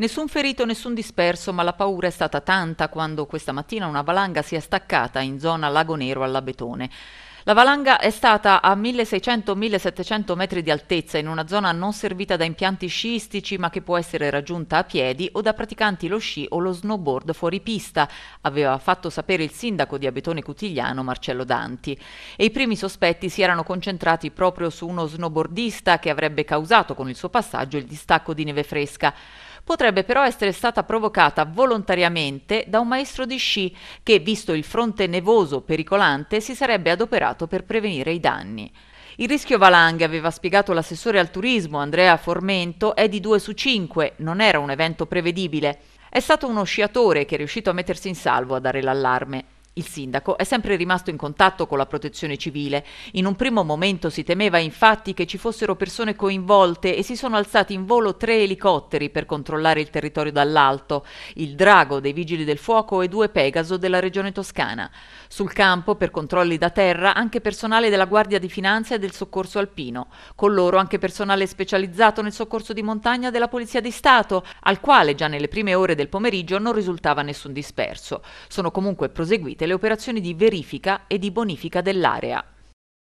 Nessun ferito, nessun disperso, ma la paura è stata tanta quando questa mattina una valanga si è staccata in zona Lago Nero all'Abetone. La valanga è stata a 1600-1700 metri di altezza in una zona non servita da impianti sciistici ma che può essere raggiunta a piedi o da praticanti lo sci o lo snowboard fuori pista, aveva fatto sapere il sindaco di Abetone Cutigliano Marcello Danti. E i primi sospetti si erano concentrati proprio su uno snowboardista che avrebbe causato con il suo passaggio il distacco di neve fresca potrebbe però essere stata provocata volontariamente da un maestro di sci che, visto il fronte nevoso pericolante, si sarebbe adoperato per prevenire i danni. Il rischio valanghe, aveva spiegato l'assessore al turismo Andrea Formento, è di 2 su 5, non era un evento prevedibile. È stato uno sciatore che è riuscito a mettersi in salvo a dare l'allarme. Il sindaco è sempre rimasto in contatto con la protezione civile. In un primo momento si temeva infatti che ci fossero persone coinvolte e si sono alzati in volo tre elicotteri per controllare il territorio dall'alto, il Drago dei Vigili del Fuoco e due Pegaso della Regione Toscana. Sul campo, per controlli da terra, anche personale della Guardia di Finanza e del Soccorso Alpino. Con loro anche personale specializzato nel soccorso di montagna della Polizia di Stato, al quale già nelle prime ore del pomeriggio non risultava nessun disperso. Sono comunque proseguite le operazioni di verifica e di bonifica dell'area.